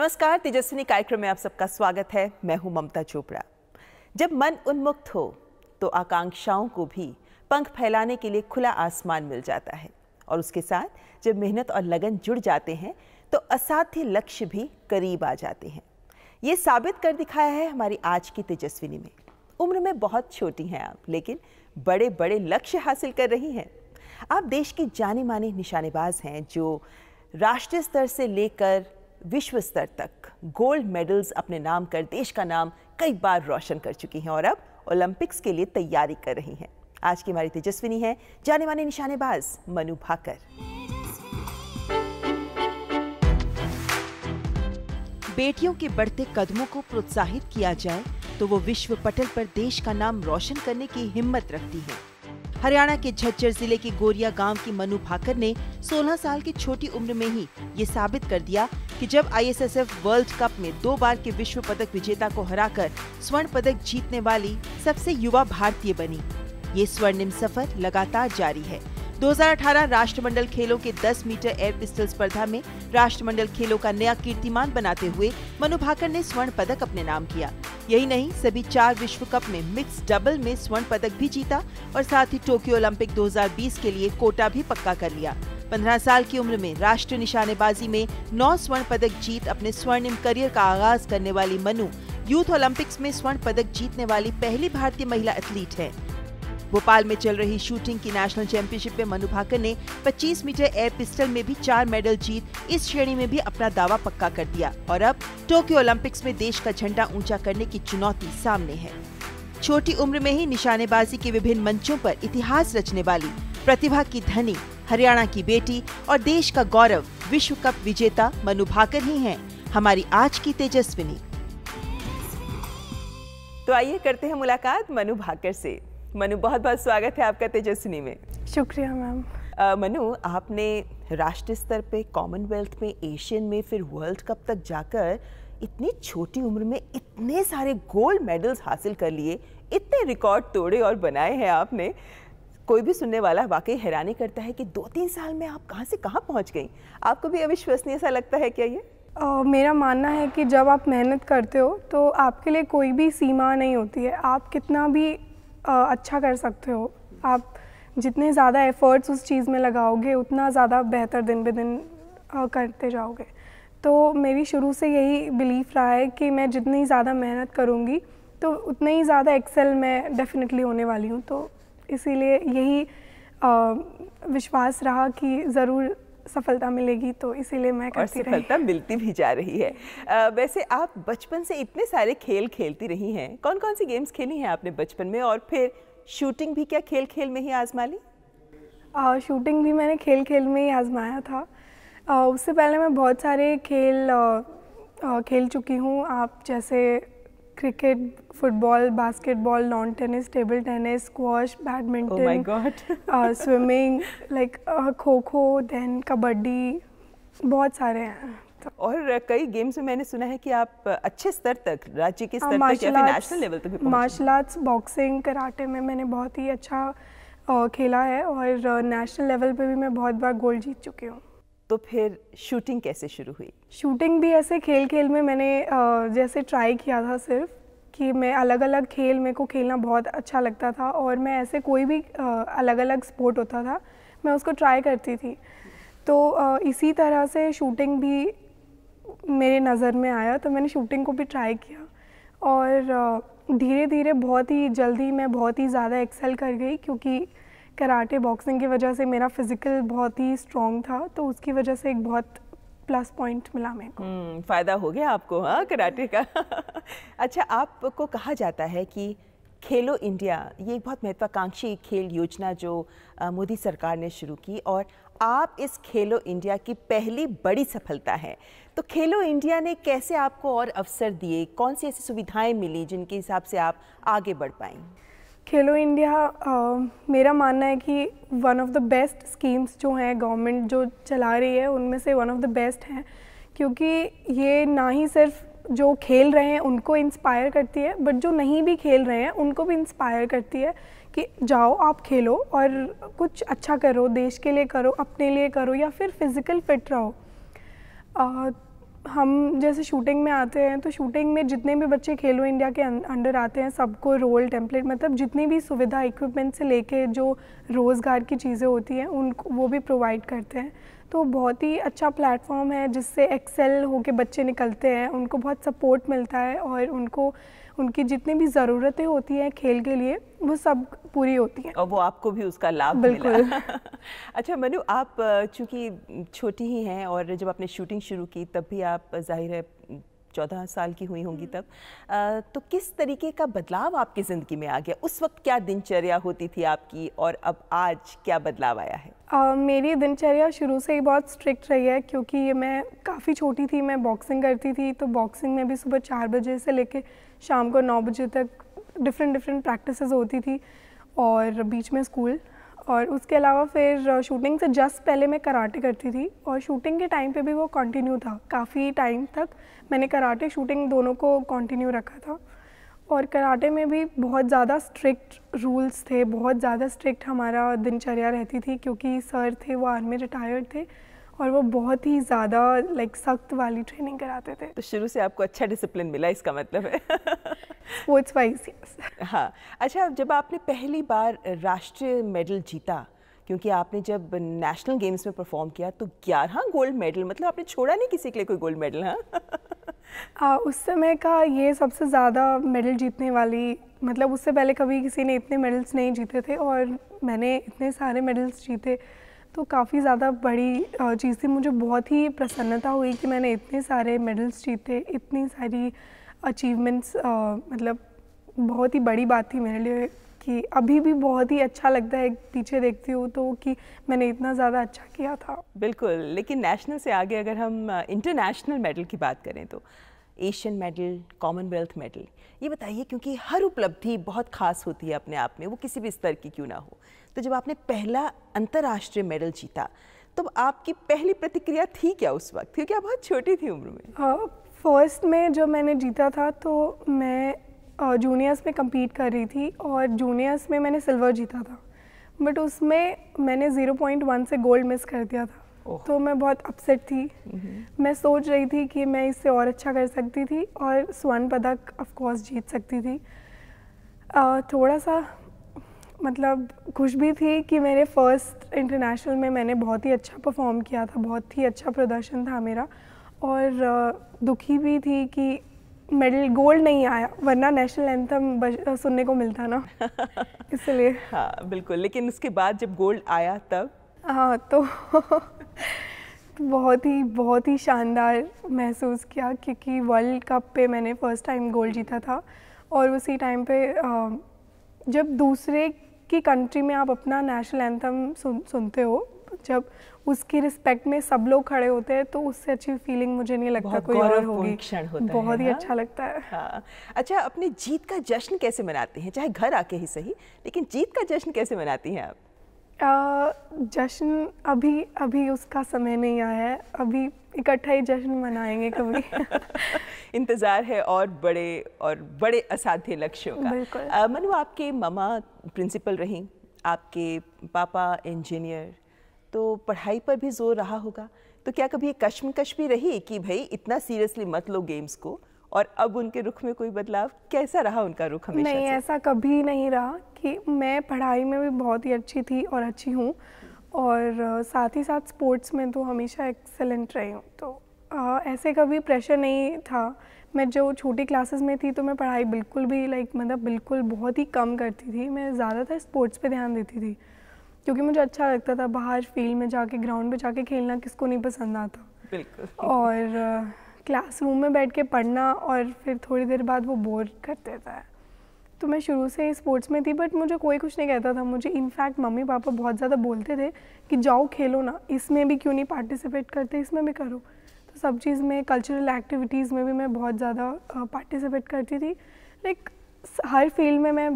नमस्कार तेजस्विनी कार्यक्रम में आप सबका स्वागत है मैं हूं ममता चोपड़ा जब मन उन्मुक्त हो तो आकांक्षाओं को भी पंख फैलाने के लिए खुला आसमान मिल जाता है और उसके साथ जब मेहनत और लगन जुड़ जाते हैं तो असाध्य लक्ष्य भी करीब आ जाते हैं ये साबित कर दिखाया है हमारी आज की तेजस्विनी में उम्र में बहुत छोटी हैं आप लेकिन बड़े बड़े लक्ष्य हासिल कर रही हैं आप देश की जाने माने निशानेबाज हैं जो राष्ट्रीय स्तर से लेकर विश्व स्तर तक गोल्ड मेडल्स अपने नाम कर देश का नाम कई बार रोशन कर चुकी हैं और अब ओलंपिक्स के लिए तैयारी कर रही हैं आज की हमारी तेजस्विनी है जाने माने निशानेबाज मनु भाकर बेटियों के बढ़ते कदमों को प्रोत्साहित किया जाए तो वो विश्व पटल पर देश का नाम रोशन करने की हिम्मत रखती है हरियाणा के झज्जर जिले के गोरिया गांव की मनु भाकर ने 16 साल की छोटी उम्र में ही ये साबित कर दिया कि जब आईएसएसएफ वर्ल्ड कप में दो बार के विश्व पदक विजेता को हराकर स्वर्ण पदक जीतने वाली सबसे युवा भारतीय बनी ये स्वर्णिम सफर लगातार जारी है 2018 राष्ट्रमंडल खेलों के 10 मीटर एयर पिस्टल स्पर्धा में राष्ट्रमंडल खेलों का नया कीर्तिमान बनाते हुए मनु भाकर ने स्वर्ण पदक अपने नाम किया यही नहीं सभी चार विश्व कप में मिक्स डबल में स्वर्ण पदक भी जीता और साथ ही टोक्यो ओलंपिक 2020 के लिए कोटा भी पक्का कर लिया 15 साल की उम्र में राष्ट्रीय निशानेबाजी में नौ स्वर्ण पदक जीत अपने स्वर्णिम करियर का आगाज करने वाली मनु यूथ ओलंपिक्स में स्वर्ण पदक जीतने वाली पहली भारतीय महिला एथलीट है भोपाल में चल रही शूटिंग की नेशनल चैंपियनशिप में मनु भाकर ने 25 मीटर एयर पिस्टल में भी चार मेडल जीत इस श्रेणी में भी अपना दावा पक्का कर दिया और अब टोक्यो ओलंपिक्स में देश का झंडा ऊंचा करने की चुनौती सामने है छोटी उम्र में ही निशानेबाजी के विभिन्न मंचों पर इतिहास रचने वाली प्रतिभा की धनी हरियाणा की बेटी और देश का गौरव विश्व कप विजेता मनु भाकर ही है हमारी आज की तेजस्विनी तो आइए करते हैं मुलाकात मनु भाकर से मनु बहुत बहुत स्वागत है आपका तेजस्विनी में शुक्रिया मैम मनु आपने राष्ट्रीय स्तर पे कॉमनवेल्थ में एशियन में फिर वर्ल्ड कप तक जाकर इतनी छोटी उम्र में इतने सारे गोल्ड मेडल्स हासिल कर लिए इतने रिकॉर्ड तोड़े और बनाए हैं आपने कोई भी सुनने वाला वाकई हैरानी करता है कि दो तीन साल में आप कहाँ से कहाँ पहुँच गई आपको भी अविश्वसनीय सा लगता है क्या ये Uh, मेरा मानना है कि जब आप मेहनत करते हो तो आपके लिए कोई भी सीमा नहीं होती है आप कितना भी अच्छा कर सकते हो आप जितने ज़्यादा एफ़र्ट्स उस चीज़ में लगाओगे उतना ज़्यादा बेहतर दिन बे दिन करते जाओगे तो मेरी शुरू से यही बिलीफ रहा है कि मैं जितनी ज़्यादा मेहनत करूँगी तो उतने ही ज़्यादा एक्सेल मैं डेफिनेटली होने वाली हूँ तो इसीलिए यही विश्वास रहा कि ज़रूर सफलता मिलेगी तो इसीलिए मैं करती और सफलता मिलती भी जा रही है आ, वैसे आप बचपन से इतने सारे खेल खेलती रही हैं कौन कौन सी गेम्स खेली हैं आपने बचपन में और फिर शूटिंग भी क्या खेल खेल में ही आजमा ली आ, शूटिंग भी मैंने खेल खेल में ही आजमाया था आ, उससे पहले मैं बहुत सारे खेल आ, आ, खेल चुकी हूँ आप जैसे cricket football basketball lawn tennis table tennis squash badminton swimming like kho kho then kabaddi बहुत सारे हैं तो और कई गेम्स में मैंने सुना है कि आप अच्छे स्तर तक राज्य के हाँ, स्तर तक या फिर नेशनल लेवल तक भी मार्शल आर्ट्स बॉक्सिंग कराटे में मैंने बहुत ही अच्छा uh, खेला है और नेशनल लेवल पर भी मैं बहुत बार गोल्ड जीत चुकी हूँ तो फिर शूटिंग कैसे शुरू हुई शूटिंग भी ऐसे खेल खेल में मैंने जैसे ट्राई किया था सिर्फ कि मैं अलग अलग खेल मेरे को खेलना बहुत अच्छा लगता था और मैं ऐसे कोई भी अलग अलग स्पोर्ट होता था मैं उसको ट्राई करती थी तो इसी तरह से शूटिंग भी मेरे नज़र में आया तो मैंने शूटिंग को भी ट्राई किया और धीरे धीरे बहुत ही जल्दी मैं बहुत ही ज़्यादा एक्सेल कर गई क्योंकि कराटे बॉक्सिंग की वजह से मेरा फिजिकल बहुत ही स्ट्रॉन्ग था तो उसकी वजह से एक बहुत प्लस पॉइंट मिला मेरे को हम्म, फ़ायदा हो गया आपको हाँ कराटे का अच्छा आपको कहा जाता है कि खेलो इंडिया ये एक बहुत महत्वाकांक्षी खेल योजना जो मोदी सरकार ने शुरू की और आप इस खेलो इंडिया की पहली बड़ी सफलता है तो खेलो इंडिया ने कैसे आपको और अवसर दिए कौन सी ऐसी सुविधाएं मिली जिनके हिसाब से आप आगे बढ़ पाएँ खेलो इंडिया मेरा मानना है कि one of the best schemes जो हैं गवर्नमेंट जो चला रही है उनमें से वन ऑफ़ द बेस्ट हैं क्योंकि ये ना ही सिर्फ जो खेल रहे हैं उनको इंस्पायर करती है बट जो नहीं भी खेल रहे हैं उनको भी इंस्पायर करती है कि जाओ आप खेलो और कुछ अच्छा करो देश के लिए करो अपने लिए करो या फिर फिज़िकल फिट रहो आ, हम जैसे शूटिंग में आते हैं तो शूटिंग में जितने भी बच्चे खेलो इंडिया के अंडर आते हैं सबको रोल टेम्पलेट मतलब जितनी भी सुविधा इक्विपमेंट से लेके जो रोज़गार की चीज़ें होती हैं उनको वो भी प्रोवाइड करते हैं तो बहुत ही अच्छा प्लेटफॉर्म है जिससे एक्सेल होके बच्चे निकलते हैं उनको बहुत सपोर्ट मिलता है और उनको उनकी जितनी भी ज़रूरतें होती हैं खेल के लिए वो सब पूरी होती हैं और वो आपको भी उसका लाभ बिल्कुल अच्छा मनु आप चूँकि छोटी ही हैं और जब आपने शूटिंग शुरू की तब भी आप जाहिर है चौदह साल की हुई होंगी तब आ, तो किस तरीके का बदलाव आपकी ज़िंदगी में आ गया उस वक्त क्या दिनचर्या होती थी आपकी और अब आज क्या बदलाव आया है आ, मेरी दिनचर्या शुरू से ही बहुत स्ट्रिक्ट रही है क्योंकि ये मैं काफ़ी छोटी थी मैं बॉक्सिंग करती थी तो बॉक्सिंग में भी सुबह चार बजे से लेकर शाम को नौ बजे तक डिफरेंट डिफरेंट प्रैक्टिस होती थी और बीच में स्कूल और उसके अलावा फिर शूटिंग से जस्ट पहले मैं कराटे करती थी और शूटिंग के टाइम पे भी वो कंटिन्यू था काफ़ी टाइम तक मैंने कराटे शूटिंग दोनों को कंटिन्यू रखा था और कराटे में भी बहुत ज़्यादा स्ट्रिक्ट रूल्स थे बहुत ज़्यादा स्ट्रिक्ट हमारा दिनचर्या रहती थी क्योंकि सर थे वो आर्मी रिटायर्ड थे और वो बहुत ही ज़्यादा लाइक सख्त वाली ट्रेनिंग कराते थे तो शुरू से आपको अच्छा डिसिप्लिन मिला इसका मतलब है स्पोर्ट्स वाइज यस हाँ अच्छा जब आपने पहली बार राष्ट्रीय मेडल जीता क्योंकि आपने जब नेशनल गेम्स में परफॉर्म किया तो ग्यारह गोल्ड मेडल मतलब आपने छोड़ा नहीं किसी के लिए कोई गोल्ड मेडल हाँ आ, उस समय का ये सबसे ज़्यादा मेडल जीतने वाली मतलब उससे पहले कभी किसी ने इतने मेडल्स नहीं जीते थे और मैंने इतने सारे मेडल्स जीते तो काफ़ी ज़्यादा बड़ी चीज़ थी मुझे बहुत ही प्रसन्नता हुई कि मैंने इतने सारे मेडल्स जीते इतनी सारी अचीवमेंट्स मतलब बहुत ही बड़ी बात थी मेरे लिए कि अभी भी बहुत ही अच्छा लगता है पीछे देखती हूँ तो कि मैंने इतना ज़्यादा अच्छा किया था बिल्कुल लेकिन नेशनल से आगे अगर हम इंटरनेशनल मेडल की बात करें तो एशियन मेडल कॉमनवेल्थ मेडल ये बताइए क्योंकि हर उपलब्धि बहुत खास होती है अपने आप में वो किसी भी स्तर की क्यों ना हो तो जब आपने पहला अंतर्राष्ट्रीय मेडल जीता तो आपकी पहली प्रतिक्रिया थी क्या उस वक्त क्योंकि आप बहुत छोटी थी उम्र में फर्स्ट में जब मैंने जीता था तो मैं जूनियर्स में कम्पीट कर रही थी और जूनियर्स में मैंने सिल्वर जीता था बट उसमें मैंने 0.1 से गोल्ड मिस कर दिया था तो मैं बहुत अपसेट थी mm-hmm. मैं सोच रही थी कि मैं इससे और अच्छा कर सकती थी और स्वर्ण पदक ऑफ कोर्स जीत सकती थी थोड़ा सा मतलब खुश भी थी कि मेरे फर्स्ट इंटरनेशनल में मैंने बहुत ही अच्छा परफॉर्म किया था बहुत ही अच्छा प्रदर्शन था मेरा और दुखी भी थी कि मेडल गोल्ड नहीं आया वरना नेशनल एंथम सुनने को मिलता ना इसलिए हाँ बिल्कुल लेकिन उसके बाद जब गोल्ड आया तब हाँ तो बहुत ही बहुत ही शानदार महसूस किया क्योंकि वर्ल्ड कप पे मैंने फ़र्स्ट टाइम गोल्ड जीता था और उसी टाइम पे जब दूसरे की कंट्री में आप अपना नेशनल एंथम सुन सुनते हो जब उसकी रिस्पेक्ट में सब लोग खड़े होते हैं तो उससे अच्छी फीलिंग मुझे नहीं लगता कोई और होगी बहुत ही अच्छा लगता है हाँ। अच्छा अपनी जीत का जश्न कैसे मनाते हैं चाहे घर आके ही सही लेकिन जीत का जश्न कैसे मनाती हैं आप जश्न अभी अभी उसका समय नहीं आया है अभी इकट्ठा ही जश्न मनाएंगे कभी इंतज़ार है और बड़े और बड़े असाध्य लक्ष्यों का बिल्कुल मनु आपके मामा प्रिंसिपल रहीं आपके पापा इंजीनियर तो पढ़ाई पर भी जोर रहा होगा तो क्या कभी कश्मकश भी रही कि भाई इतना सीरियसली मत लो गेम्स को और अब उनके रुख में कोई बदलाव कैसा रहा उनका रुख हमेशा नहीं से? ऐसा कभी नहीं रहा कि मैं पढ़ाई में भी बहुत ही अच्छी थी और अच्छी हूँ और साथ ही साथ स्पोर्ट्स में तो हमेशा एक्सेलेंट रही हूँ तो आ, ऐसे कभी प्रेशर नहीं था मैं जो छोटी क्लासेस में थी तो मैं पढ़ाई बिल्कुल भी लाइक मतलब बिल्कुल बहुत ही कम करती थी मैं ज़्यादातर स्पोर्ट्स पे ध्यान देती थी क्योंकि मुझे अच्छा लगता था बाहर फील्ड में जाके ग्राउंड में जाके खेलना किसको नहीं पसंद आता बिल्कुल और क्लासरूम में बैठ के पढ़ना और फिर थोड़ी देर बाद वो बोर कर देता है तो मैं शुरू से ही स्पोर्ट्स में थी बट मुझे कोई कुछ नहीं कहता था मुझे इनफैक्ट मम्मी पापा बहुत ज़्यादा बोलते थे कि जाओ खेलो ना इसमें भी क्यों नहीं पार्टिसिपेट करते इसमें भी करो तो सब चीज़ में कल्चरल एक्टिविटीज़ में भी मैं बहुत ज़्यादा पार्टिसिपेट करती थी लाइक हर फील्ड में मैं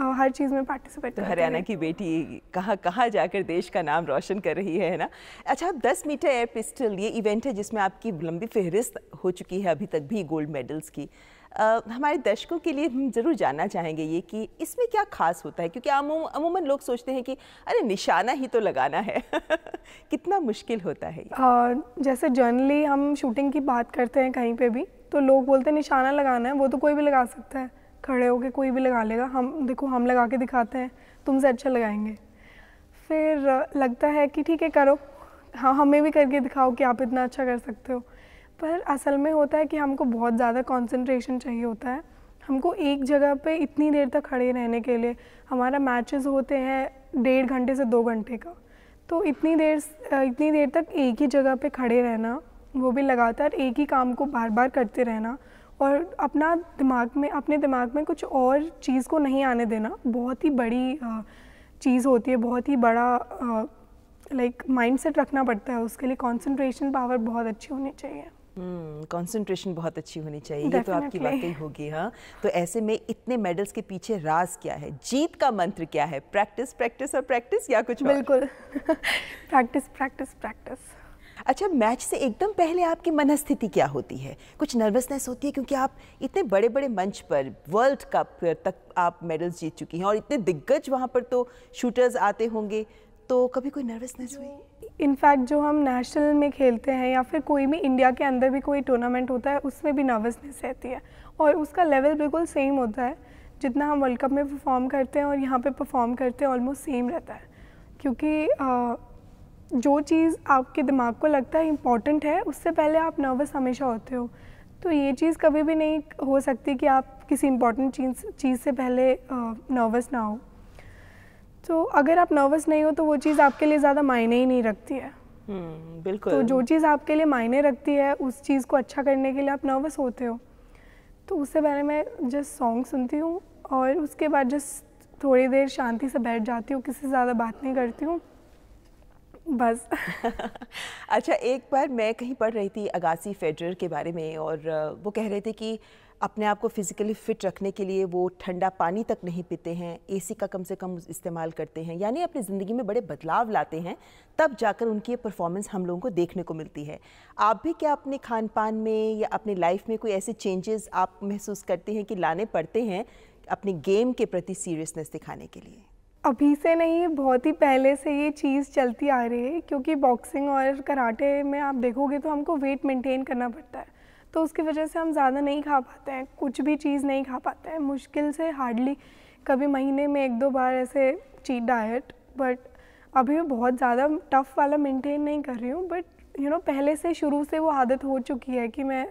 हर चीज़ में पार्टिसिपेट तो हरियाणा की बेटी कहाँ कहाँ जाकर देश का नाम रोशन कर रही है ना अच्छा आप मीटर एयर पिस्टल ये इवेंट है जिसमें आपकी लंबी फहरिस्त हो चुकी है अभी तक भी गोल्ड मेडल्स की आ, हमारे दर्शकों के लिए हम ज़रूर जानना चाहेंगे ये कि इसमें क्या खास होता है क्योंकि अमूमन लोग सोचते हैं कि अरे निशाना ही तो लगाना है कितना मुश्किल होता है आ, जैसे जर्नली हम शूटिंग की बात करते हैं कहीं पर भी तो लोग बोलते हैं निशाना लगाना है वो तो कोई भी लगा सकता है खड़े होके कोई भी लगा लेगा हम देखो हम लगा के दिखाते हैं तुमसे अच्छा लगाएंगे फिर लगता है कि ठीक है करो हाँ हमें भी करके दिखाओ कि आप इतना अच्छा कर सकते हो पर असल में होता है कि हमको बहुत ज़्यादा कंसंट्रेशन चाहिए होता है हमको एक जगह पे इतनी देर तक खड़े रहने के लिए हमारा मैचेस होते हैं डेढ़ घंटे से दो घंटे का तो इतनी देर इतनी देर तक एक ही जगह पे खड़े रहना वो भी लगातार एक ही काम को बार बार करते रहना और अपना दिमाग में अपने दिमाग में कुछ और चीज़ को नहीं आने देना बहुत ही बड़ी चीज़ होती है बहुत ही बड़ा लाइक माइंड सेट रखना पड़ता है उसके लिए कॉन्सेंट्रेशन पावर बहुत अच्छी होनी चाहिए कंसंट्रेशन हम्म, hmm, बहुत अच्छी होनी चाहिए Definitely. ये तो आपकी ही होगी हाँ तो ऐसे में इतने मेडल्स के पीछे राज क्या है जीत का मंत्र क्या है प्रैक्टिस प्रैक्टिस और प्रैक्टिस या कुछ बिल्कुल प्रैक्टिस प्रैक्टिस प्रैक्टिस अच्छा मैच से एकदम पहले आपकी मनस्थिति क्या होती है कुछ नर्वसनेस होती है क्योंकि आप इतने बड़े बड़े मंच पर वर्ल्ड कप तक आप मेडल्स जीत चुकी हैं और इतने दिग्गज वहाँ पर तो शूटर्स आते होंगे तो कभी कोई नर्वसनेस हुई इनफैक्ट जो हम नेशनल में खेलते हैं या फिर कोई भी इंडिया के अंदर भी कोई टूर्नामेंट होता है उसमें भी नर्वसनेस रहती है और उसका लेवल बिल्कुल सेम होता है जितना हम वर्ल्ड कप में परफॉर्म करते हैं और यहाँ पे परफॉर्म करते हैं ऑलमोस्ट सेम रहता है क्योंकि जो चीज़ आपके दिमाग को लगता है इम्पॉर्टेंट है उससे पहले आप नर्वस हमेशा होते हो तो ये चीज़ कभी भी नहीं हो सकती कि आप किसी इम्पॉर्टेंट चीज़ चीज़ से पहले नर्वस ना हो तो अगर आप नर्वस नहीं हो तो वो चीज़ आपके लिए ज़्यादा मायने ही नहीं रखती है Hmm, बिल्कुल तो जो चीज़ आपके लिए मायने रखती है उस चीज़ को अच्छा करने के लिए आप नर्वस होते हो तो उससे पहले मैं जस्ट सॉन्ग सुनती हूँ और उसके बाद जस्ट थोड़ी देर शांति से बैठ जाती हूँ किसी से ज़्यादा बात नहीं करती हूँ बस अच्छा एक बार मैं कहीं पढ़ रही थी अगासी फेडरर के बारे में और वो कह रहे थे कि अपने आप को फिज़िकली फ़िट रखने के लिए वो ठंडा पानी तक नहीं पीते हैं एसी का कम से कम इस्तेमाल करते हैं यानी अपनी ज़िंदगी में बड़े बदलाव लाते हैं तब जाकर उनकी ये परफॉर्मेंस हम लोगों को देखने को मिलती है आप भी क्या अपने खान पान में या अपने लाइफ में कोई ऐसे चेंजेस आप महसूस करते हैं कि लाने पड़ते हैं अपने गेम के प्रति सीरियसनेस दिखाने के लिए अभी से नहीं बहुत ही पहले से ये चीज़ चलती आ रही है क्योंकि बॉक्सिंग और कराटे में आप देखोगे तो हमको वेट मेंटेन करना पड़ता है तो उसकी वजह से हम ज़्यादा नहीं खा पाते हैं कुछ भी चीज़ नहीं खा पाते हैं मुश्किल से हार्डली कभी महीने में एक दो बार ऐसे चीट डाइट बट अभी मैं बहुत ज़्यादा टफ़ वाला मेंटेन नहीं कर रही हूँ बट यू नो पहले से शुरू से वो आदत हो चुकी है कि मैं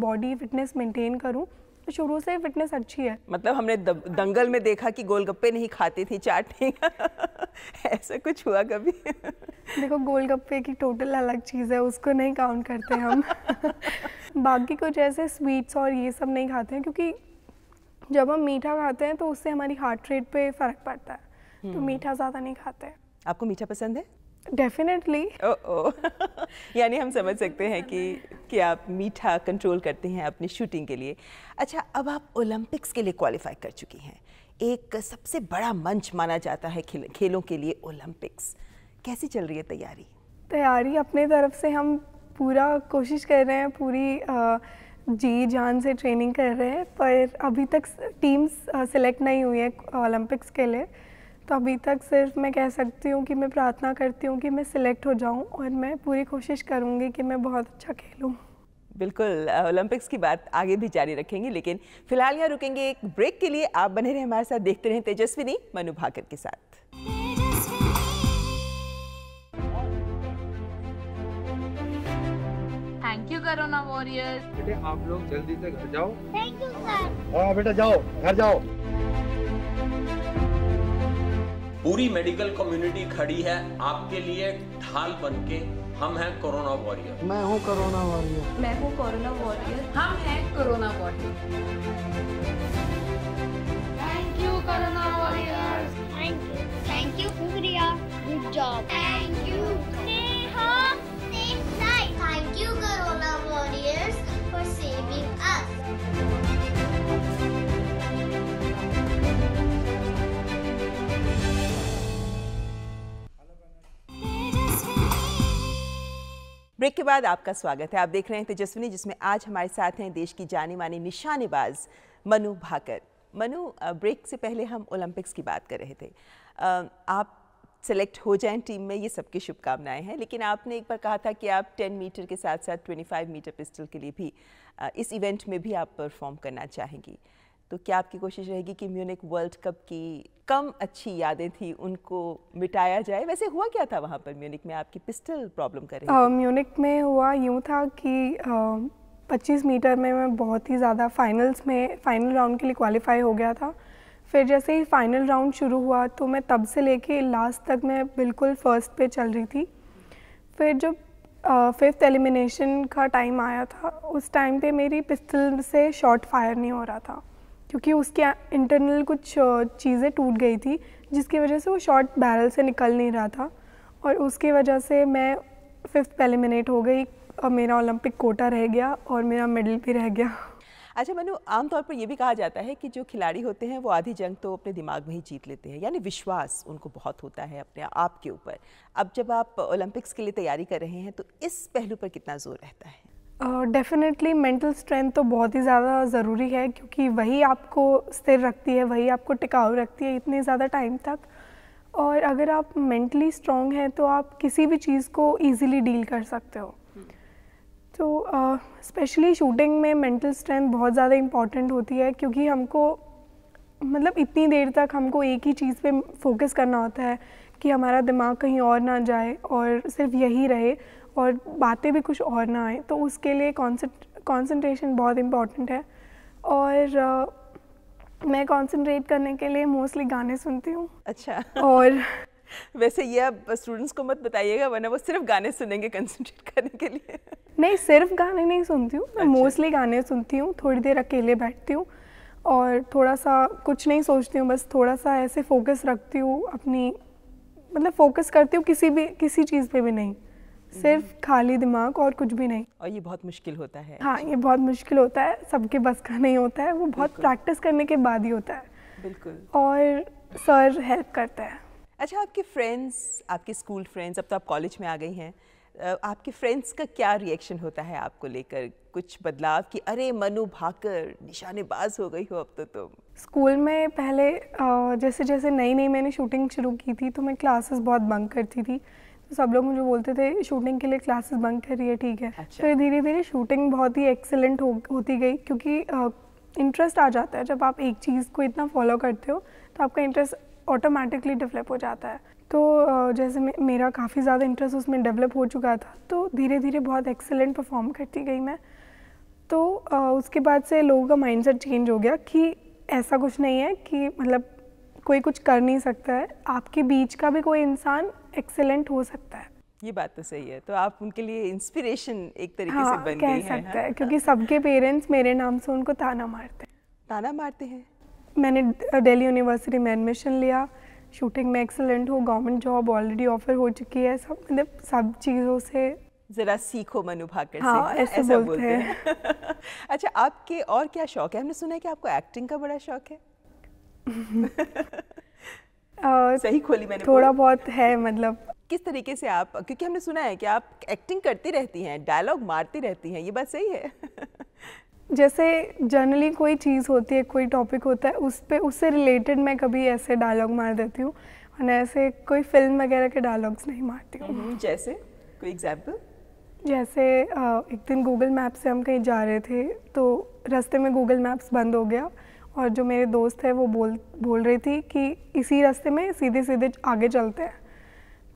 बॉडी फिटनेस मेंटेन करूँ तो शुरू से फिटनेस अच्छी है मतलब हमने दंगल में देखा कि गोलगप्पे नहीं खाती थी नहीं ऐसा कुछ हुआ कभी देखो गोलगप्पे की टोटल अलग चीज़ है उसको नहीं काउंट करते हम बाकी कुछ ऐसे स्वीट्स और ये सब नहीं खाते हैं क्योंकि जब हम मीठा खाते हैं तो उससे हमारी हार्ट रेट पे फ़र्क पड़ता है तो हम्म। मीठा ज़्यादा नहीं खाते आपको मीठा पसंद है डेफिनेटली यानी हम समझ सकते हैं कि कि आप मीठा कंट्रोल करते हैं अपनी शूटिंग के लिए अच्छा अब आप ओलंपिक्स के लिए क्वालिफाई कर चुकी हैं एक सबसे बड़ा मंच माना जाता है खेल, खेलों के लिए ओलंपिक्स कैसी चल रही है तैयारी तैयारी अपने तरफ से हम पूरा कोशिश कर रहे हैं पूरी आ, जी जान से ट्रेनिंग कर रहे हैं पर अभी तक टीम्स सेलेक्ट नहीं हुई है ओलंपिक्स के लिए तो अभी तक सिर्फ मैं कह सकती हूँ कि मैं प्रार्थना करती हूँ कि मैं सिलेक्ट हो जाऊँ और मैं पूरी कोशिश करूँगी कि मैं बहुत अच्छा खेलूँ बिल्कुल ओलंपिक्स की बात आगे भी जारी रखेंगे लेकिन फिलहाल यहाँ रुकेंगे एक ब्रेक के लिए आप बने रहे हमारे साथ देखते रहें तेजस्विनी मनु भाकर के साथ थैंक यू कोरोना वॉरियर्स बेटे आप लोग जल्दी से घर जाओ थैंक यू सर और बेटा जाओ घर जाओ पूरी मेडिकल कम्युनिटी खड़ी है आपके लिए ढाल बन के हम हैं कोरोना वॉरियर मैं हूँ कोरोना वॉरियर मैं हूँ कोरोना वॉरियर हम हैं corona warrior thank you corona warrior thank you thank you शुक्रिया good job thank you break के बाद आपका स्वागत है आप देख रहे हैं तेजस्विनी जिसमें आज हमारे साथ हैं देश की जाने माने निशानेबाज मनु भाकर मनु ब्रेक से पहले हम ओलंपिक्स की बात कर रहे थे आप सेलेक्ट हो जाएं टीम में ये सबकी शुभकामनाएं हैं लेकिन आपने एक बार कहा था कि आप 10 मीटर के साथ साथ 25 मीटर पिस्टल के लिए भी इस इवेंट में भी आप परफॉर्म करना चाहेंगी तो क्या आपकी कोशिश रहेगी कि म्यूनिक वर्ल्ड कप की कम अच्छी यादें थी उनको मिटाया जाए वैसे हुआ क्या था वहाँ पर म्यूनिक में आपकी पिस्टल प्रॉब्लम कर रही uh, म्यूनिक में हुआ यूँ था कि uh, 25 मीटर में मैं बहुत ही ज़्यादा फाइनल्स में फाइनल राउंड के लिए क्वालिफाई हो गया था फिर जैसे ही फाइनल राउंड शुरू हुआ तो मैं तब से लेके लास्ट तक मैं बिल्कुल फर्स्ट पे चल रही थी फिर जब फिफ्थ एलिमिनेशन का टाइम आया था उस टाइम पे मेरी पिस्टल से शॉट फायर नहीं हो रहा था क्योंकि उसके इंटरनल कुछ चीज़ें टूट गई थी जिसकी वजह से वो शॉर्ट बैरल से निकल नहीं रहा था और उसकी वजह से मैं फिफ्थ एलिमिनेट हो गई और मेरा ओलंपिक कोटा रह गया और मेरा मेडल भी रह गया अच्छा मनु आमतौर पर यह भी कहा जाता है कि जो खिलाड़ी होते हैं वो आधी जंग तो अपने दिमाग में ही जीत लेते हैं यानी विश्वास उनको बहुत होता है अपने आप के ऊपर अब जब आप ओलंपिक्स के लिए तैयारी कर रहे हैं तो इस पहलू पर कितना जोर रहता है डेफिनेटली मेंटल स्ट्रेंथ तो बहुत ही ज़्यादा ज़रूरी है क्योंकि वही आपको स्थिर रखती है वही आपको टिकाऊ रखती है इतने ज़्यादा टाइम तक और अगर आप मेंटली स्ट्रॉन्ग हैं तो आप किसी भी चीज़ को ईज़िली डील कर सकते हो तो स्पेशली uh, शूटिंग में मेंटल स्ट्रेंथ बहुत ज़्यादा इम्पॉर्टेंट होती है क्योंकि हमको मतलब इतनी देर तक हमको एक ही चीज़ पे फोकस करना होता है कि हमारा दिमाग कहीं और ना जाए और सिर्फ यही रहे और बातें भी कुछ और ना आए तो उसके लिए कॉन्सेंट्रेशन बहुत इम्पॉर्टेंट है और uh, मैं कॉन्सेंट्रेट करने के लिए मोस्टली गाने सुनती हूँ अच्छा और वैसे ये आप स्टूडेंट्स को मत बताइएगा वरना वो सिर्फ गाने सुनेंगे कंसंट्रेट करने के लिए नहीं सिर्फ गाने नहीं सुनती हूँ मैं मोस्टली अच्छा। गाने सुनती हूँ थोड़ी देर अकेले बैठती हूँ और थोड़ा सा कुछ नहीं सोचती हूँ बस थोड़ा सा ऐसे फोकस रखती हूँ अपनी मतलब फोकस करती हूँ किसी भी किसी चीज़ पे भी नहीं सिर्फ खाली दिमाग और कुछ भी नहीं और ये बहुत मुश्किल होता है हाँ ये बहुत मुश्किल होता है सबके बस का नहीं होता है वो बहुत प्रैक्टिस करने के बाद ही होता है बिल्कुल और सर हेल्प करता है अच्छा आपके फ्रेंड्स आपके स्कूल फ्रेंड्स अब तो आप कॉलेज में आ गई हैं आपके फ्रेंड्स का क्या रिएक्शन होता है आपको लेकर कुछ बदलाव कि अरे मनु भाकर निशानेबाज हो गई हो अब तो तुम तो। स्कूल में पहले जैसे जैसे नई नई मैंने शूटिंग शुरू की थी तो मैं क्लासेस बहुत बंक करती थी सब लोग मुझे बोलते थे शूटिंग के लिए क्लासेस बंक करिए ठीक है अच्छा। फिर धीरे धीरे शूटिंग बहुत ही एक्सेलेंट हो, होती गई क्योंकि इंटरेस्ट आ जाता है जब आप एक चीज़ को इतना फॉलो करते हो तो आपका इंटरेस्ट ऑटोमेटिकली डेवलप हो जाता है तो जैसे मेरा काफ़ी ज़्यादा इंटरेस्ट उसमें डेवलप हो चुका था तो धीरे धीरे बहुत एक्सेलेंट परफॉर्म करती गई मैं तो उसके बाद से लोगों का माइंडसेट चेंज हो गया कि ऐसा कुछ नहीं है कि मतलब कोई कुछ कर नहीं सकता है आपके बीच का भी कोई इंसान एक्सेलेंट हो सकता है ये बात तो सही है तो आप उनके लिए इंस्पिरेशन एक तरीके हाँ, से बन कह सकते हैं क्योंकि सबके पेरेंट्स मेरे नाम से उनको ताना मारते हैं ताना मारते हैं मैंने दिल्ली यूनिवर्सिटी में एडमिशन लिया शूटिंग में एक्सेलेंट हो गवर्नमेंट जॉब ऑलरेडी ऑफर हो चुकी है सब मतलब सब चीज़ों से जरा सीखो मनु भाकर हाँ, से ऐसे ऐसा बोलते, बोलते हैं। अच्छा आपके और क्या शौक है हमने सुना है कि आपको एक्टिंग का बड़ा शौक है सही खोली मैंने थोड़ा बहुत है मतलब किस तरीके से आप क्योंकि हमने सुना है कि आप एक्टिंग करती रहती हैं डायलॉग मारती रहती हैं ये बात सही है जैसे जनरली कोई चीज़ होती है कोई टॉपिक होता है उस पर उससे रिलेटेड मैं कभी ऐसे डायलॉग मार देती हूँ और ऐसे कोई फिल्म वगैरह के डायलॉग्स नहीं मारती हूँ हम्म, जैसे कोई एग्जाम्पल जैसे एक दिन गूगल मैप से हम कहीं जा रहे थे तो रास्ते में गूगल मैप्स बंद हो गया और जो मेरे दोस्त है वो बोल बोल रही थी कि इसी रास्ते में सीधे सीधे आगे चलते हैं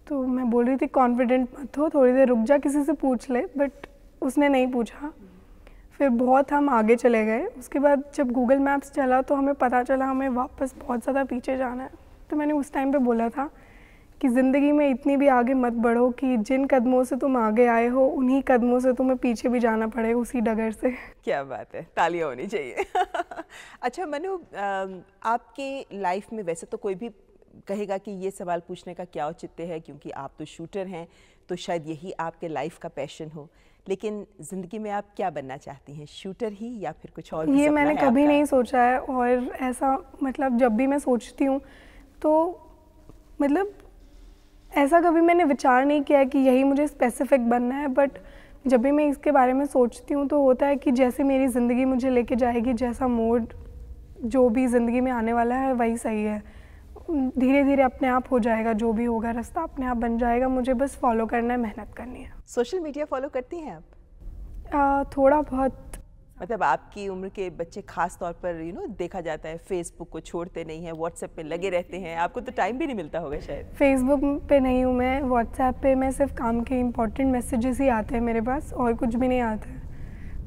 तो मैं बोल रही थी कॉन्फिडेंट मत हो थोड़ी देर रुक जा किसी से पूछ ले बट उसने नहीं पूछा फिर बहुत हम आगे चले गए उसके बाद जब गूगल मैप्स चला तो हमें पता चला हमें वापस बहुत ज़्यादा पीछे जाना है तो मैंने उस टाइम पे बोला था कि ज़िंदगी में इतनी भी आगे मत बढ़ो कि जिन कदमों से तुम आगे आए हो उन्हीं कदमों से तुम्हें पीछे भी जाना पड़े उसी डगर से क्या बात है तालियाँ होनी चाहिए अच्छा मनु आपके लाइफ में वैसे तो कोई भी कहेगा कि ये सवाल पूछने का क्या औचित्य है क्योंकि आप तो शूटर हैं तो शायद यही आपके लाइफ का पैशन हो लेकिन ज़िंदगी में आप क्या बनना चाहती हैं शूटर ही या फिर कुछ और ये मैंने कभी नहीं सोचा है और ऐसा मतलब जब भी मैं सोचती हूँ तो मतलब ऐसा कभी मैंने विचार नहीं किया कि यही मुझे स्पेसिफिक बनना है बट जब भी मैं इसके बारे में सोचती हूँ तो होता है कि जैसे मेरी ज़िंदगी मुझे लेके जाएगी जैसा मोड जो भी ज़िंदगी में आने वाला है वही सही है धीरे धीरे अपने आप हो जाएगा जो भी होगा रास्ता अपने आप बन जाएगा मुझे बस फॉलो करना है मेहनत करनी है सोशल मीडिया फॉलो करती हैं आप आ, थोड़ा बहुत मतलब आपकी उम्र के बच्चे खास तौर पर यू नो देखा जाता है फेसबुक को छोड़ते नहीं हैं व्हाट्सएप पे लगे रहते हैं आपको तो टाइम भी नहीं मिलता होगा शायद फेसबुक पे नहीं हूँ मैं व्हाट्सएप पे मैं सिर्फ काम के इंपॉर्टेंट मैसेजेस ही आते हैं मेरे पास और कुछ भी नहीं आता है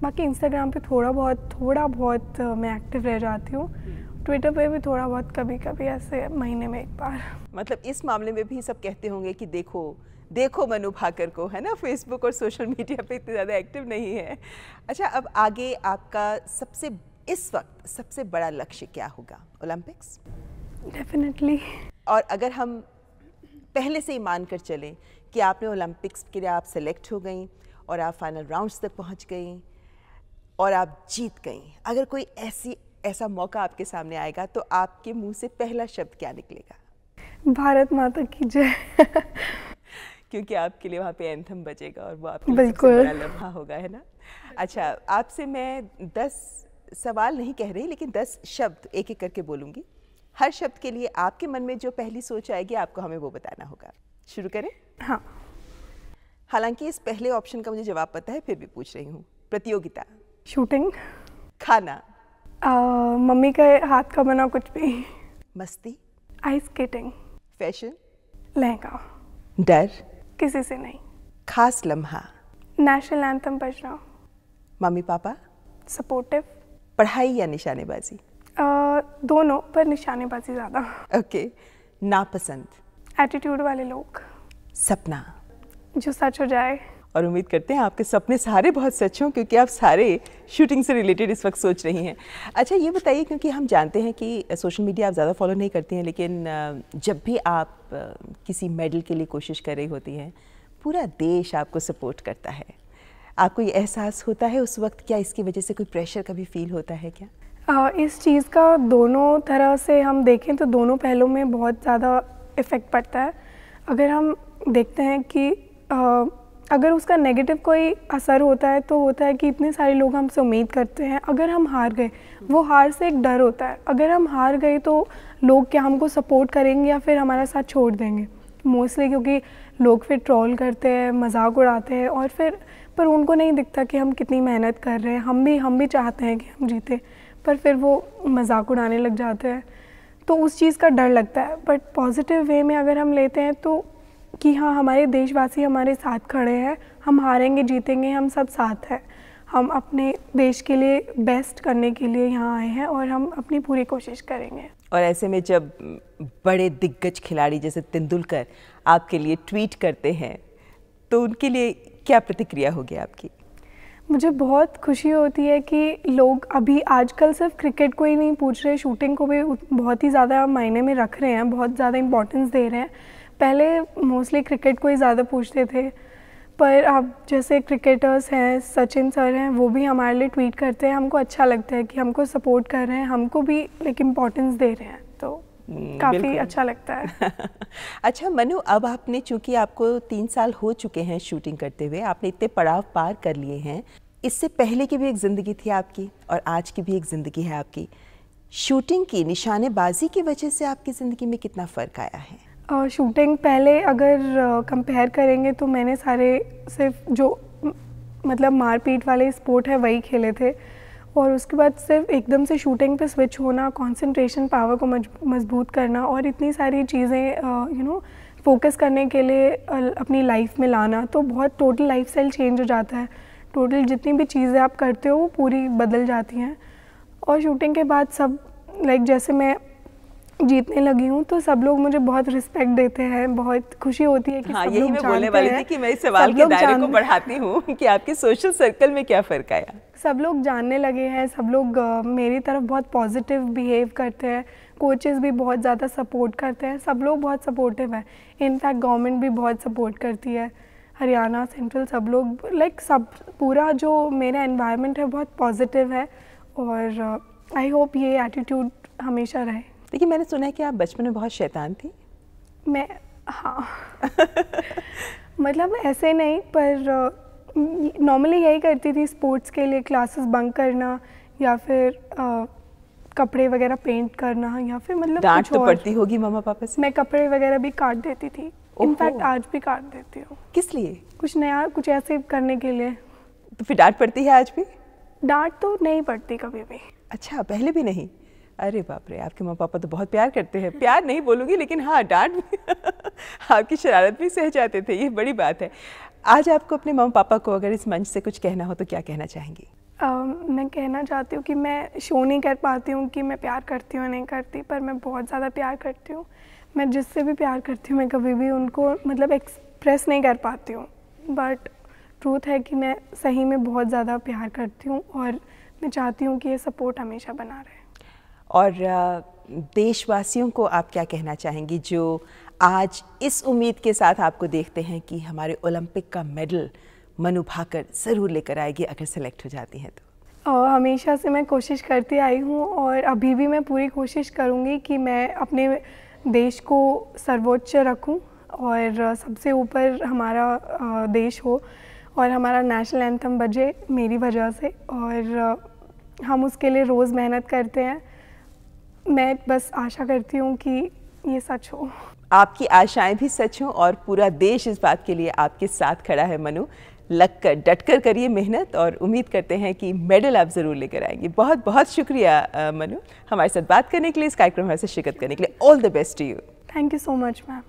बाकी इंस्टाग्राम पे थोड़ा बहुत थोड़ा बहुत मैं एक्टिव रह जाती हूँ ट्विटर पे भी थोड़ा बहुत कभी कभी ऐसे महीने में एक बार मतलब इस मामले में भी सब कहते होंगे कि देखो देखो मनु भाकर को है ना फेसबुक और सोशल मीडिया पे इतने ज़्यादा एक्टिव नहीं है अच्छा अब आगे आपका सबसे इस वक्त सबसे बड़ा लक्ष्य क्या होगा ओलंपिक्स डेफिनेटली और अगर हम पहले से ही मान कर चले कि आपने ओलंपिक्स के लिए आप सेलेक्ट हो गई और आप फाइनल राउंड्स तक पहुंच गई और आप जीत गई अगर कोई ऐसी ऐसा मौका आपके सामने आएगा तो आपके मुंह से पहला शब्द क्या निकलेगा भारत माता की जय क्योंकि आपके लिए वहाँ पे एंथम बजेगा और वो आपके बिल्कुल लम्हा होगा है ना अच्छा आपसे मैं दस सवाल नहीं कह रही लेकिन दस शब्द एक एक करके बोलूँगी हर शब्द के लिए आपके मन में जो पहली सोच आएगी आपको हमें वो बताना होगा शुरू करें हाँ हालांकि इस पहले ऑप्शन का मुझे जवाब पता है फिर भी पूछ रही हूँ प्रतियोगिता शूटिंग खाना आ, मम्मी का हाथ का बना कुछ भी मस्ती आइस स्केटिंग फैशन लहंगा डर किसी से नहीं खास लम्हा नेशनल एंथम बज रहा हूँ मम्मी पापा सपोर्टिव पढ़ाई या निशानेबाजी दोनों पर निशानेबाजी ज़्यादा ओके okay. नापसंद एटीट्यूड वाले लोग सपना जो सच हो जाए और उम्मीद करते हैं आपके सपने सारे बहुत सच हों क्योंकि आप सारे शूटिंग से रिलेटेड इस वक्त सोच रही हैं अच्छा ये बताइए क्योंकि हम जानते हैं कि सोशल मीडिया आप ज़्यादा फॉलो नहीं करती हैं लेकिन जब भी आप किसी मेडल के लिए कोशिश कर रही होती हैं पूरा देश आपको सपोर्ट करता है आपको ये एहसास होता है उस वक्त क्या इसकी वजह से कोई प्रेशर कभी फील होता है क्या आ, इस चीज़ का दोनों तरह से हम देखें तो दोनों पहलों में बहुत ज़्यादा इफ़ेक्ट पड़ता है अगर हम देखते हैं कि आ, अगर उसका नेगेटिव कोई असर होता है तो होता है कि इतने सारे लोग हमसे उम्मीद करते हैं अगर हम हार गए वो हार से एक डर होता है अगर हम हार गए तो लोग क्या हमको सपोर्ट करेंगे या फिर हमारा साथ छोड़ देंगे मोस्टली क्योंकि लोग फिर ट्रोल करते हैं मजाक उड़ाते हैं और फिर पर उनको नहीं दिखता कि हम कितनी मेहनत कर रहे हैं हम भी हम भी चाहते हैं कि हम जीते पर फिर वो मजाक उड़ाने लग जाते हैं तो उस चीज़ का डर लगता है बट पॉजिटिव वे में अगर हम लेते हैं तो कि हाँ हमारे देशवासी हमारे साथ खड़े हैं हम हारेंगे जीतेंगे हम सब साथ हैं हम अपने देश के लिए बेस्ट करने के लिए यहाँ आए हैं और हम अपनी पूरी कोशिश करेंगे और ऐसे में जब बड़े दिग्गज खिलाड़ी जैसे तेंदुलकर आपके लिए ट्वीट करते हैं तो उनके लिए क्या प्रतिक्रिया होगी आपकी मुझे बहुत खुशी होती है कि लोग अभी आजकल सिर्फ क्रिकेट को ही नहीं पूछ रहे शूटिंग को भी बहुत ही ज़्यादा मायने में रख रहे हैं बहुत ज़्यादा इम्पोर्टेंस दे रहे हैं पहले मोस्टली क्रिकेट को ही ज़्यादा पूछते थे पर अब जैसे क्रिकेटर्स हैं सचिन सर हैं वो भी हमारे लिए ट्वीट करते हैं हमको अच्छा लगता है कि हमको सपोर्ट कर रहे हैं हमको भी लाइक इम्पोर्टेंस दे रहे हैं तो हम्म, काफ़ी अच्छा लगता है अच्छा मनु अब आपने चूंकि आपको तीन साल हो चुके हैं शूटिंग करते हुए आपने इतने पड़ाव पार कर लिए हैं इससे पहले की भी एक ज़िंदगी थी आपकी और आज की भी एक ज़िंदगी है आपकी शूटिंग की निशानेबाजी की वजह से आपकी ज़िंदगी में कितना फ़र्क आया है शूटिंग पहले अगर कंपेयर करेंगे तो मैंने सारे सिर्फ जो मतलब मारपीट वाले स्पोर्ट है वही खेले थे और उसके बाद सिर्फ एकदम से शूटिंग पे स्विच होना कंसंट्रेशन पावर को मजबूत करना और इतनी सारी चीज़ें यू नो फोकस करने के लिए अपनी लाइफ में लाना तो बहुत टोटल लाइफ चेंज हो जाता है टोटल जितनी भी चीज़ें आप करते हो वो पूरी बदल जाती हैं और शूटिंग के बाद सब लाइक like, जैसे मैं जीतने लगी हूँ तो सब लोग मुझे बहुत रिस्पेक्ट देते हैं बहुत खुशी होती है कि हाँ, सब यही मैं बोलने वाली थी कि मैं इस सवाल के दायरे को बढ़ाती हूँ कि आपके सोशल सर्कल में क्या फ़र्क आया सब लोग जानने लगे हैं सब लोग मेरी तरफ बहुत पॉजिटिव बिहेव करते हैं कोचेस भी बहुत ज़्यादा सपोर्ट करते हैं सब लोग बहुत सपोर्टिव हैं इनफैक्ट गवर्नमेंट भी बहुत सपोर्ट करती है हरियाणा सेंट्रल सब लोग लाइक सब पूरा जो मेरा इन्वायरमेंट है बहुत पॉजिटिव है और आई होप ये एटीट्यूड हमेशा रहे देखिए मैंने सुना है कि आप बचपन में बहुत शैतान थी मैं हाँ मतलब ऐसे नहीं पर नॉर्मली यही करती थी स्पोर्ट्स के लिए क्लासेस बंक करना या फिर आ, कपड़े वगैरह पेंट करना या फिर मतलब डांट तो पड़ती होगी मम्मा पापा से मैं कपड़े वगैरह भी काट देती थी इनफैक्ट आज भी काट देती हूँ किस लिए कुछ नया कुछ ऐसे करने के लिए तो फिर डांट पड़ती है आज भी डांट तो नहीं पड़ती कभी भी अच्छा पहले भी नहीं अरे बाप रे आपके माँ पापा तो बहुत प्यार करते हैं प्यार नहीं बोलूँगी लेकिन हाँ डांट भी आपकी शरारत भी सह जाते थे ये बड़ी बात है आज आपको अपने माँ पापा को अगर इस मंच से कुछ कहना हो तो क्या कहना चाहेंगी uh, मैं कहना चाहती हूँ कि मैं शो नहीं कर पाती हूँ कि मैं प्यार करती हूँ नहीं करती पर मैं बहुत ज़्यादा प्यार करती हूँ मैं जिससे भी प्यार करती हूँ मैं कभी भी उनको मतलब एक्सप्रेस नहीं कर पाती हूँ बट ट्रूथ है कि मैं सही में बहुत ज़्यादा प्यार करती हूँ और मैं चाहती हूँ कि ये सपोर्ट हमेशा बना रहे और देशवासियों को आप क्या कहना चाहेंगी जो आज इस उम्मीद के साथ आपको देखते हैं कि हमारे ओलंपिक का मेडल मनु भाकर ज़रूर लेकर आएगी अगर सेलेक्ट हो जाती हैं तो Uh, हमेशा से मैं कोशिश करती आई हूँ और अभी भी मैं पूरी कोशिश करूँगी कि मैं अपने देश को सर्वोच्च रखूँ और सबसे ऊपर हमारा देश हो और हमारा नेशनल एंथम बजे मेरी वजह से और हम उसके लिए रोज़ मेहनत करते हैं मैं बस आशा करती हूँ कि ये सच हो आपकी आशाएं भी सच हों और पूरा देश इस बात के लिए आपके साथ खड़ा है मनु लग कर डट कर करिए मेहनत और उम्मीद करते हैं कि मेडल आप ज़रूर लेकर आएंगे बहुत बहुत शुक्रिया मनु हमारे साथ बात करने के लिए इस कार्यक्रम में से शिरकत करने के लिए all the best to you thank you so much ma'am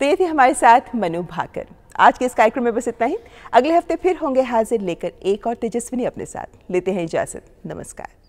तो ये थी हमारे साथ मनु भाकर आज के इस कार्यक्रम में बस इतना ही अगले हफ्ते फिर होंगे हाजिर लेकर एक और तेजस्विनी अपने साथ लेते हैं इजाज़त नमस्कार